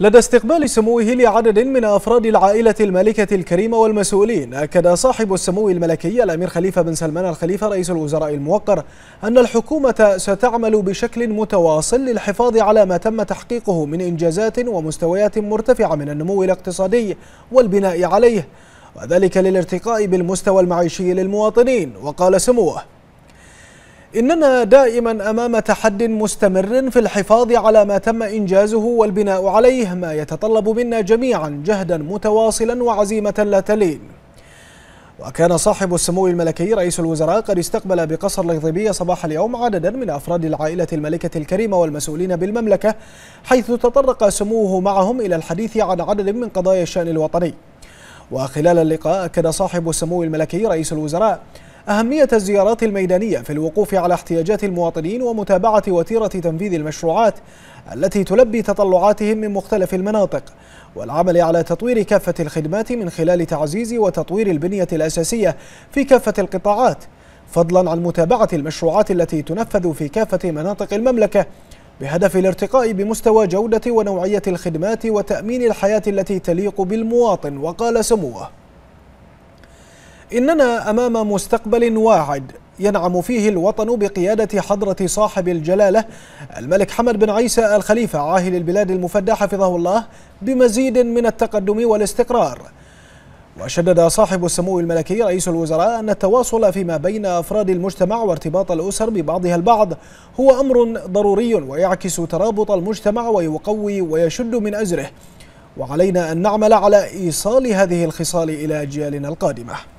لدى استقبال سموه لعدد من أفراد العائلة المالكة الكريمة والمسؤولين أكد صاحب السمو الملكي الأمير خليفة بن سلمان الخليفة رئيس الوزراء الموقر أن الحكومة ستعمل بشكل متواصل للحفاظ على ما تم تحقيقه من إنجازات ومستويات مرتفعة من النمو الاقتصادي والبناء عليه وذلك للارتقاء بالمستوى المعيشي للمواطنين وقال سموه إننا دائما أمام تحد مستمر في الحفاظ على ما تم إنجازه والبناء عليه ما يتطلب منا جميعا جهدا متواصلا وعزيمة لا تلين وكان صاحب السمو الملكي رئيس الوزراء قد استقبل بقصر الغضبية صباح اليوم عددا من أفراد العائلة الملكة الكريمة والمسؤولين بالمملكة حيث تطرق سموه معهم إلى الحديث عن عدد من قضايا الشأن الوطني وخلال اللقاء أكد صاحب السمو الملكي رئيس الوزراء أهمية الزيارات الميدانية في الوقوف على احتياجات المواطنين ومتابعة وتيرة تنفيذ المشروعات التي تلبي تطلعاتهم من مختلف المناطق والعمل على تطوير كافة الخدمات من خلال تعزيز وتطوير البنية الأساسية في كافة القطاعات فضلا عن متابعة المشروعات التي تنفذ في كافة مناطق المملكة بهدف الارتقاء بمستوى جودة ونوعية الخدمات وتأمين الحياة التي تليق بالمواطن وقال سموه إننا أمام مستقبل واعد ينعم فيه الوطن بقيادة حضرة صاحب الجلالة الملك حمد بن عيسى الخليفة عاهل البلاد المفدى حفظه الله بمزيد من التقدم والاستقرار وشدد صاحب السمو الملكي رئيس الوزراء أن التواصل فيما بين أفراد المجتمع وارتباط الأسر ببعضها البعض هو أمر ضروري ويعكس ترابط المجتمع ويقوي ويشد من أزره وعلينا أن نعمل على إيصال هذه الخصال إلى أجيالنا القادمة